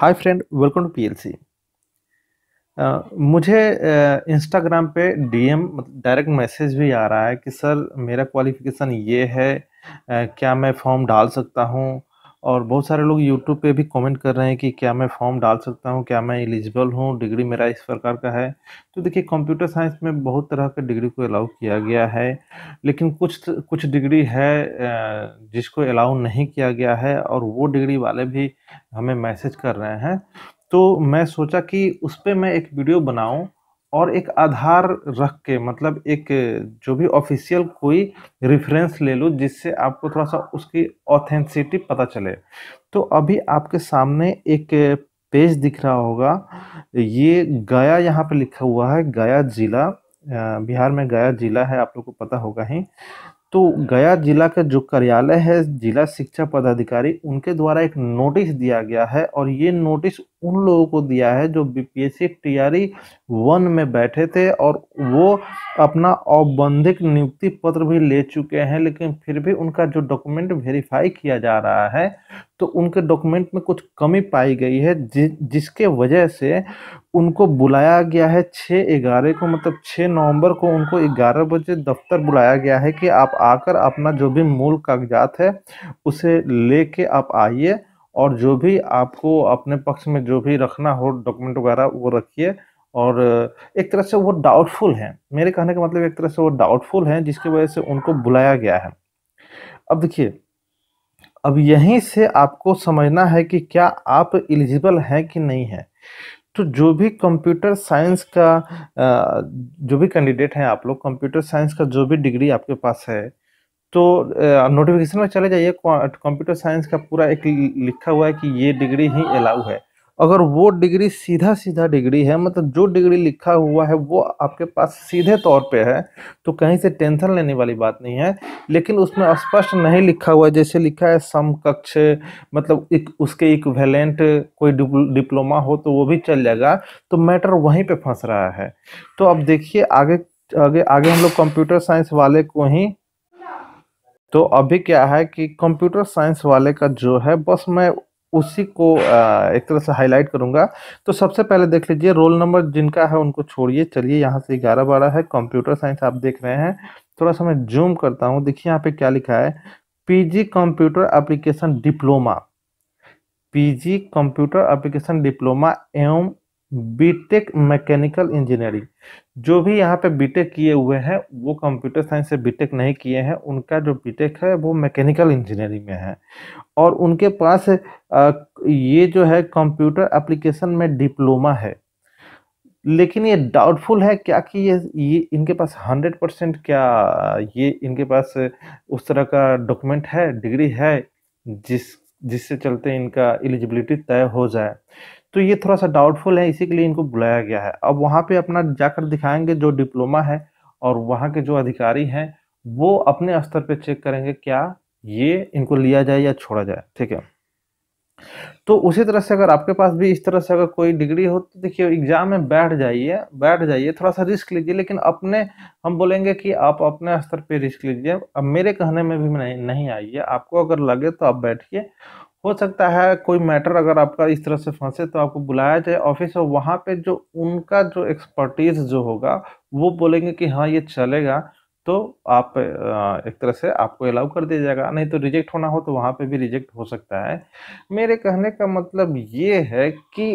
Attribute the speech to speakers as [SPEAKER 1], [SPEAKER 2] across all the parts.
[SPEAKER 1] hi friend welcome to PLC मुझे Instagram पे DM direct message भी आ रहा है कि सर मेरा क्वालिफिकेशन ये है uh, क्या मैं फॉर्म डाल सकता हूँ और बहुत सारे लोग यूट्यूब पे भी कमेंट कर रहे हैं कि क्या मैं फॉर्म डाल सकता हूँ क्या मैं एलिजिबल हूँ डिग्री मेरा इस प्रकार का है तो देखिए कंप्यूटर साइंस में बहुत तरह के डिग्री को अलाउ किया गया है लेकिन कुछ कुछ डिग्री है जिसको अलाउ नहीं किया गया है और वो डिग्री वाले भी हमें मैसेज कर रहे हैं तो मैं सोचा कि उस पर मैं एक वीडियो बनाऊँ और एक आधार रख के मतलब एक जो भी ऑफिशियल कोई रेफरेंस ले लो जिससे आपको थोड़ा सा उसकी ऑथेंसिटी पता चले तो अभी आपके सामने एक पेज दिख रहा होगा ये गया यहाँ पे लिखा हुआ है गया जिला बिहार में गया जिला है आप लोग को पता होगा ही तो गया जिला का जो कार्यालय है जिला शिक्षा पदाधिकारी उनके द्वारा एक नोटिस दिया गया है और ये नोटिस उन लोगों को दिया है जो बीपीएससी टीआरई वन में बैठे थे और वो अपना औबंधिक नियुक्ति पत्र भी ले चुके हैं लेकिन फिर भी उनका जो डॉक्यूमेंट वेरीफाई किया जा रहा है तो उनके डॉक्यूमेंट में कुछ कमी पाई गई है जि, जिसके वजह से उनको बुलाया गया है छः ग्यारह को मतलब छः नवंबर को उनको ग्यारह बजे दफ्तर बुलाया गया है कि आप आकर अपना जो भी मूल कागजात है उसे ले आप आइए और जो भी आपको अपने पक्ष में जो भी रखना हो डॉक्यूमेंट वगैरह वो रखिए और एक तरह से वो डाउटफुल हैं मेरे कहने का मतलब एक तरह से वो डाउटफुल हैं जिसकी वजह से उनको बुलाया गया है अब देखिए अब यहीं से आपको समझना है कि क्या आप एलिजिबल हैं कि नहीं है तो जो भी कंप्यूटर साइंस का जो भी कैंडिडेट हैं आप लोग कंप्यूटर साइंस का जो भी डिग्री आपके पास है तो नोटिफिकेशन में चले जाइए कंप्यूटर साइंस का पूरा एक लिखा हुआ है कि ये डिग्री ही अलाउ है अगर वो डिग्री सीधा सीधा डिग्री है मतलब जो डिग्री लिखा हुआ है वो आपके पास सीधे तौर पे है तो कहीं से टेंशन लेने वाली बात नहीं है लेकिन उसमें स्पष्ट नहीं लिखा हुआ है जैसे लिखा है समकक्ष मतलब एक उसके एक वैलेंट कोई डिप्लोमा हो तो वो भी चल जाएगा तो मैटर वहीं पे फंस रहा है तो अब देखिए आगे आगे आगे हम लोग कंप्यूटर साइंस वाले को ही तो अभी क्या है कि कंप्यूटर साइंस वाले का जो है बस मैं उसी को एक तरह से हाईलाइट करूंगा तो सबसे पहले देख लीजिए रोल नंबर जिनका है उनको छोड़िए चलिए यहाँ से ग्यारह बारह है कंप्यूटर साइंस आप देख रहे हैं थोड़ा सा मैं जूम करता हूँ देखिए यहाँ पे क्या लिखा है PG computer application diploma PG computer application diploma एवं बीटेक मैकेनिकल इंजीनियरिंग जो भी यहाँ पे बीटेक किए हुए हैं वो कंप्यूटर साइंस से बीटेक नहीं किए हैं उनका जो बीटेक है वो मैकेनिकल इंजीनियरिंग में है और उनके पास ये जो है कंप्यूटर एप्लीकेशन में डिप्लोमा है लेकिन ये डाउटफुल है क्या कि ये ये इनके पास हंड्रेड परसेंट क्या ये इनके पास उस तरह का डॉक्यूमेंट है डिग्री है जिस जिससे चलते इनका एलिजिबिलिटी तय हो जाए तो ये थोड़ा सा डाउटफुल है इसी के लिए इनको बुलाया गया है अब वहाँ पे अपना जाकर दिखाएंगे जो डिप्लोमा है और वहाँ के जो अधिकारी हैं वो अपने स्तर पे चेक करेंगे क्या ये इनको लिया जाए या छोड़ा जाए ठीक है तो उसी तरह से अगर आपके पास भी इस तरह से अगर कोई डिग्री हो तो देखिए एग्जाम में बैठ जाइए बैठ जाइए थोड़ा सा रिस्क लीजिए लेकिन अपने हम बोलेंगे कि आप अपने स्तर पे रिस्क लीजिए अब मेरे कहने में भी नहीं, नहीं आइए आपको अगर लगे तो आप बैठिए हो सकता है कोई मैटर अगर आपका इस तरह से फंसे तो आपको बुलाया जाए ऑफिस और वहाँ पे जो उनका जो एक्सपर्टीज जो होगा वो बोलेंगे कि हाँ ये चलेगा तो आप एक तरह से आपको अलाउ कर दिया जाएगा नहीं तो रिजेक्ट होना हो तो वहाँ पे भी रिजेक्ट हो सकता है मेरे कहने का मतलब ये है कि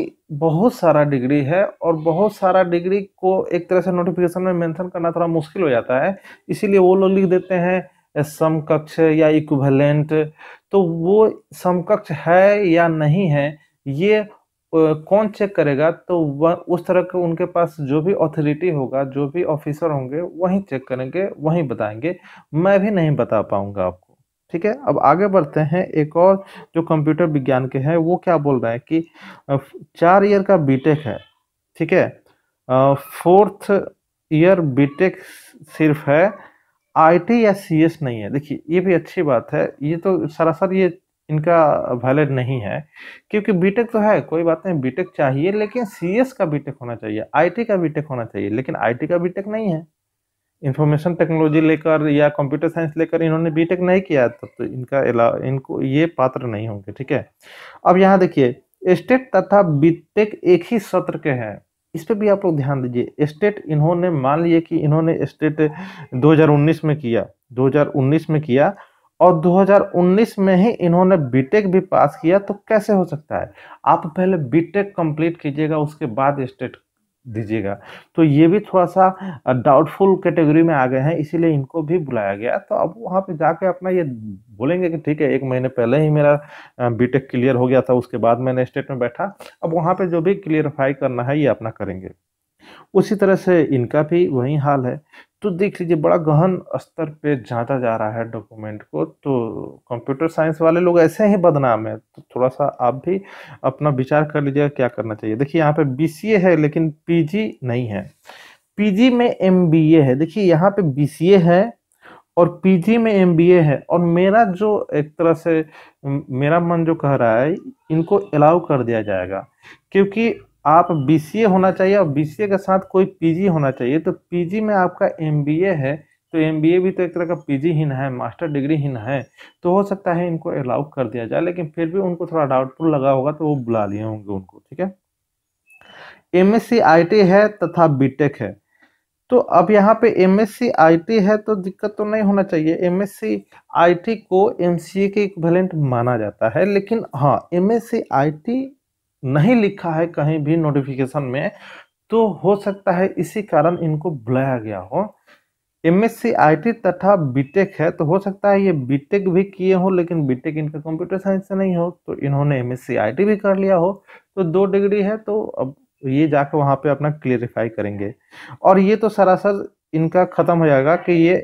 [SPEAKER 1] बहुत सारा डिग्री है और बहुत सारा डिग्री को एक तरह से नोटिफिकेशन में मेंशन करना थोड़ा मुश्किल हो जाता है इसीलिए वो लोग लिख देते हैं समकक्ष या इक्विवेलेंट तो वो समकक्ष है या नहीं है ये कौन चेक करेगा तो वह उस तरह के उनके पास जो भी अथॉरिटी होगा जो भी ऑफिसर होंगे वहीं चेक करेंगे वहीं बताएंगे मैं भी नहीं बता पाऊंगा आपको ठीक है अब आगे बढ़ते हैं एक और जो कंप्यूटर विज्ञान के हैं वो क्या बोल रहे हैं कि चार ईयर का बीटेक है ठीक है फोर्थ ईयर बीटेक सिर्फ है आई या सी नहीं है देखिए ये भी अच्छी बात है ये तो सरासर ये इनका वैलिड नहीं है क्योंकि बीटेक तो है कोई बात नहीं बीटेक चाहिए लेकिन सीएस का बीटेक होना चाहिए आईटी का बीटेक होना चाहिए लेकिन आईटी का बीटेक नहीं है इंफॉर्मेशन टेक्नोलॉजी लेकर या कंप्यूटर साइंस लेकर इन्होंने बीटेक नहीं किया तब तो इनका इनको ये पात्र नहीं होंगे ठीक है अब यहाँ देखिए स्टेट तथा बीटेक एक ही सत्र के हैं इस पर भी आप लोग ध्यान दीजिए स्टेट इन्होंने मान लिए कि इन्होंने स्टेट 2019 में किया 2019 में किया और 2019 में ही इन्होंने बीटेक भी पास किया तो कैसे हो सकता है आप पहले बीटेक कंप्लीट कीजिएगा उसके बाद स्टेट दीजिएगा तो ये भी थोड़ा सा डाउटफुल कैटेगरी में आ गए हैं इसीलिए इनको भी बुलाया गया तो अब वहाँ पे जाके अपना ये बोलेंगे कि ठीक है एक महीने पहले ही मेरा बीटेक क्लियर हो गया था उसके बाद मैंने स्टेट में बैठा अब वहाँ पे जो भी क्लियरफाई करना है ये अपना करेंगे उसी तरह से इनका भी वही हाल है तो देख लीजिए बड़ा गहन स्तर पे जाता जा रहा है डॉक्यूमेंट को तो कंप्यूटर साइंस वाले लोग ऐसे ही बदनाम है तो थोड़ा सा आप भी अपना विचार कर लीजिएगा क्या करना चाहिए देखिए यहाँ पे बीसीए है लेकिन पीजी नहीं है पीजी में एमबीए है देखिए यहाँ पे बीसीए है और पीजी में एमबीए है और मेरा जो एक तरह से मेरा मन जो कह रहा है इनको अलाउ कर दिया जाएगा क्योंकि आप बी होना चाहिए और बी के साथ कोई पीजी होना चाहिए तो पीजी में आपका एमबीए है तो एमबीए भी तो एक तरह का पीजी ही ना है मास्टर डिग्री ही ना है तो हो सकता है इनको अलाउ कर दिया जाए लेकिन फिर भी उनको थोड़ा डाउटफुल लगा होगा तो वो बुला लिए होंगे उनको ठीक है एम एस है तथा बी है तो अब यहाँ पे एम एस है तो दिक्कत तो नहीं होना चाहिए एम एस को एम के इक्वलेंट माना जाता है लेकिन हाँ एम एस नहीं लिखा है कहीं भी नोटिफिकेशन में तो हो सकता है इसी कारण इनको बुलाया गया हो M S C I T तथा बीटेक है तो हो सकता है ये बीटेक भी किए हो लेकिन बीटेक इनका कंप्यूटर साइंस से नहीं हो तो इन्होंने M S C I T भी कर लिया हो तो दो डिग्री है तो अब ये जाकर वहाँ पे अपना क्लियरिफाई करेंगे और ये तो सरासर इनका ख़त्म हो जाएगा कि ये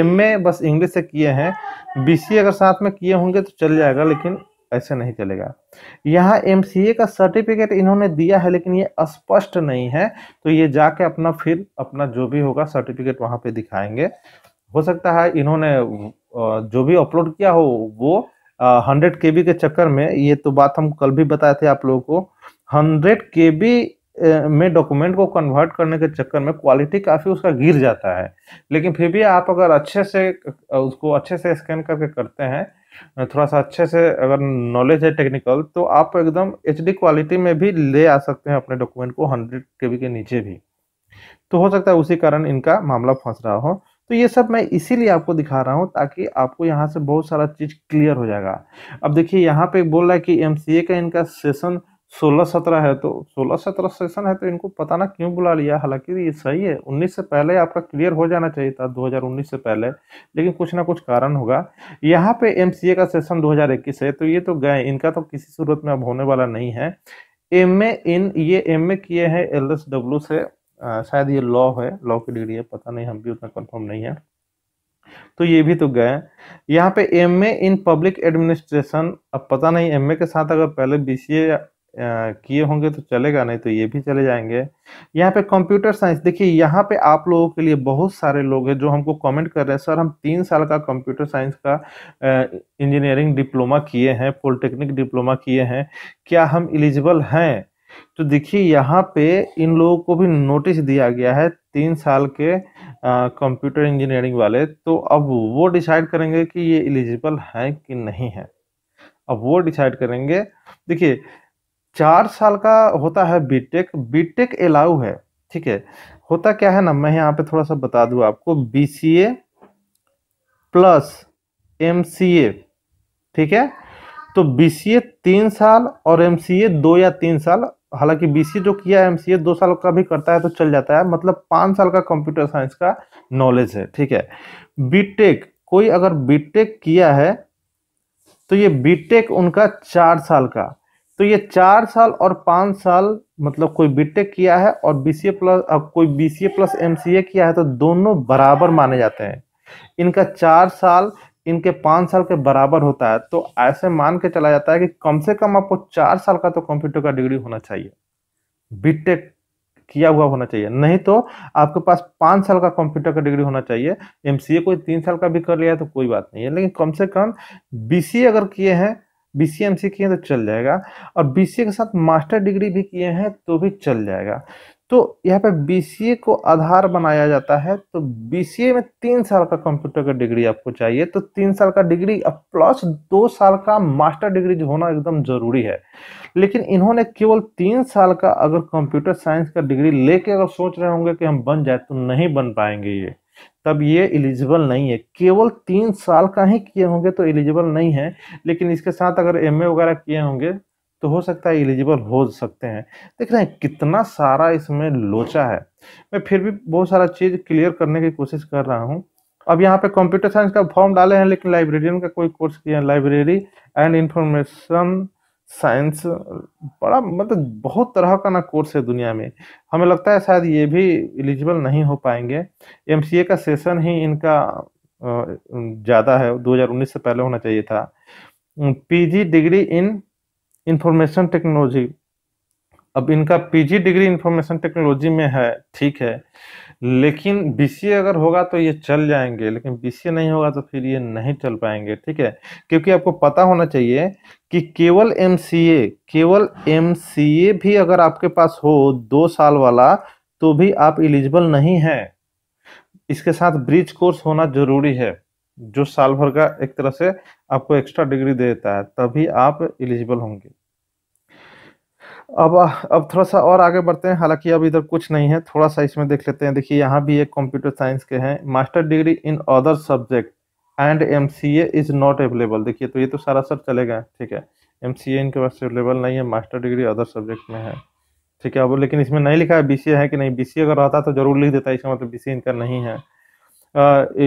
[SPEAKER 1] एम ए बस इंग्लिश से किए हैं बी सी अगर साथ में किए होंगे तो चल जाएगा लेकिन ऐसे नहीं चलेगा यहाँ एम का सर्टिफिकेट इन्होंने दिया है लेकिन ये स्पष्ट नहीं है तो ये जाके अपना फिर अपना जो भी होगा सर्टिफिकेट वहाँ पे दिखाएंगे हो सकता है इन्होंने जो भी अपलोड किया हो वो हंड्रेड के के चक्कर में ये तो बात हम कल भी बताए थे आप लोगों को हंड्रेड के में डॉक्यूमेंट को कन्वर्ट करने के चक्कर में क्वालिटी काफ़ी उसका गिर जाता है लेकिन फिर भी आप अगर अच्छे से उसको अच्छे से स्कैन करके करते हैं थोड़ा सा अच्छे से अगर नॉलेज है टेक्निकल तो आप एकदम एच क्वालिटी में भी ले आ सकते हैं अपने डॉक्यूमेंट को हंड्रेड के के नीचे भी तो हो सकता है उसी कारण इनका मामला फंस रहा हो तो ये सब मैं इसीलिए आपको दिखा रहा हूँ ताकि आपको यहाँ से बहुत सारा चीज़ क्लियर हो जाएगा अब देखिए यहाँ पे बोल रहा है कि एम का इनका सेशन सोलह सत्रह है तो सोलह सत्रह सेशन है तो इनको पता ना क्यों बुला लिया हालांकि ये सही है उन्नीस से पहले आपका क्लियर हो जाना चाहिए था दो हजार उन्नीस से पहले लेकिन कुछ ना कुछ कारण होगा यहाँ पे ए का सेशन दो हजार इक्कीस है तो ये तो गए इनका तो किसी सूरत में अब होने वाला नहीं है एम इन ये एम किए हैं एल से आ, शायद ये लॉ है लॉ की डिग्री है पता नहीं हम भी उतना कन्फर्म नहीं है तो ये भी तो गए यहाँ पे एम इन पब्लिक एडमिनिस्ट्रेशन अब पता नहीं एम के साथ अगर पहले बी किए होंगे तो चलेगा नहीं तो ये भी चले जाएंगे यहाँ पे कंप्यूटर साइंस देखिए यहाँ पे आप लोगों के लिए बहुत सारे लोग हैं जो हमको कमेंट कर रहे हैं सर हम तीन साल का कंप्यूटर साइंस का इंजीनियरिंग डिप्लोमा किए हैं पॉलिटेक्निक डिप्लोमा किए हैं क्या हम इलिजिबल हैं तो देखिए यहाँ पे इन लोगों को भी नोटिस दिया गया है तीन साल के कंप्यूटर इंजीनियरिंग वाले तो अब वो डिसाइड करेंगे कि ये इलिजिबल हैं कि नहीं है अब वो डिसाइड करेंगे देखिए चार साल का होता है बीटेक बीटेक अलाउ है ठीक है होता क्या है ना मैं यहाँ पे थोड़ा सा बता दूँ आपको B C A plus M C A ठीक है तो बी सी ए तीन साल और एम सी ए दो या तीन साल हालांकि बी सी जो किया है एम सी ए दो साल का भी करता है तो चल जाता है मतलब पाँच साल का कंप्यूटर साइंस का नॉलेज है ठीक है बीटेक कोई अगर बीटेक किया है तो ये बीटेक उनका चार साल का तो ये चार साल और पाँच साल मतलब कोई बीटेक किया है और बीसीए प्लस अब कोई बीसीए प्लस एमसीए किया है तो दोनों बराबर माने जाते हैं इनका चार साल इनके पाँच साल के बराबर होता है तो ऐसे मान के चला जाता है कि कम से कम आपको चार साल का तो कंप्यूटर का डिग्री होना चाहिए बीटेक किया हुआ होना चाहिए नहीं तो आपके पास पाँच साल का कंप्यूटर का डिग्री होना चाहिए एमसीए कोई तीन साल का भी कर लिया तो कोई बात नहीं है लेकिन कम से कम बीसीए अगर किए हैं बीसीएमसी किए तो चल जाएगा और बीसीए के साथ मास्टर डिग्री भी किए हैं तो भी चल जाएगा तो यहाँ पे बीसीए को आधार बनाया जाता है तो बीसीए में तीन साल का कंप्यूटर का डिग्री आपको चाहिए तो तीन साल का डिग्री प्लस दो साल का मास्टर डिग्री जो होना एकदम जरूरी है लेकिन इन्होंने केवल तीन साल का अगर कंप्यूटर साइंस का डिग्री लेके अगर सोच रहे होंगे कि हम बन जाए तो नहीं बन पाएंगे ये तब ये एलिजिबल नहीं है केवल तीन साल का ही किए होंगे तो एलिजिबल नहीं है लेकिन इसके साथ अगर एम वगैरह किए होंगे तो हो सकता है एलिजिबल हो सकते हैं देख रहे हैं कितना सारा इसमें लोचा है मैं फिर भी बहुत सारा चीज़ क्लियर करने की कोशिश कर रहा हूँ अब यहाँ पे कंप्यूटर साइंस का फॉर्म डाले हैं लेकिन लाइब्रेरियन का कोई कोर्स किया है लाइब्रेरी एंड इंफॉर्मेशन साइंस बड़ा मतलब बहुत तरह का ना कोर्स है दुनिया में हमें लगता है शायद ये भी एलिजिबल नहीं हो पाएंगे एम का सेशन ही इनका ज़्यादा है 2019 से पहले होना चाहिए था PG degree in information technology अब इनका पीजी डिग्री इंफॉर्मेशन टेक्नोलॉजी में है ठीक है लेकिन बीसीए अगर होगा तो ये चल जाएंगे लेकिन बीसीए नहीं होगा तो फिर ये नहीं चल पाएंगे ठीक है क्योंकि आपको पता होना चाहिए कि केवल एमसीए केवल एमसीए भी अगर आपके पास हो दो साल वाला तो भी आप इलिजिबल नहीं है इसके साथ ब्रिज कोर्स होना जरूरी है जो साल भर का एक तरह से आपको एक्स्ट्रा डिग्री देता है तभी आप इलिजिबल होंगे अब अब थोड़ा सा और आगे बढ़ते हैं हालांकि अब इधर कुछ नहीं है थोड़ा सा इसमें देख लेते हैं देखिए यहाँ भी एक कंप्यूटर साइंस के हैं master degree in other subject and M C A is not available देखिए तो ये तो सारा सब चलेगा ठीक है एम सी ए इनके पास अवेलेबल नहीं है मास्टर डिग्री अदर सब्जेक्ट में है ठीक है अब लेकिन इसमें नहीं लिखा है बी सी ए है कि नहीं बी सी अगर रहता तो ज़रूर लिख देता इसका मतलब बी सी इनका नहीं है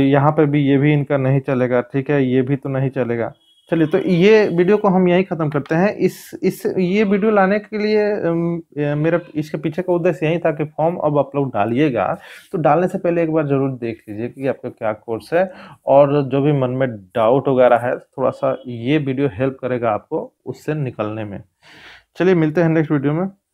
[SPEAKER 1] यहाँ पर भी ये भी इनका नहीं चलेगा ठीक है ये भी तो नहीं चलेगा चलिए तो ये वीडियो को हम यहीं ख़त्म करते हैं इस इस ये वीडियो लाने के लिए मेरा इसके पीछे का उद्देश्य यही था कि फॉर्म अब आप लोग डालिएगा तो डालने से पहले एक बार ज़रूर देख लीजिए कि आपका क्या कोर्स है और जो भी मन में डाउट वगैरह है थोड़ा सा ये वीडियो हेल्प करेगा आपको उससे निकलने में चलिए मिलते हैं नेक्स्ट वीडियो में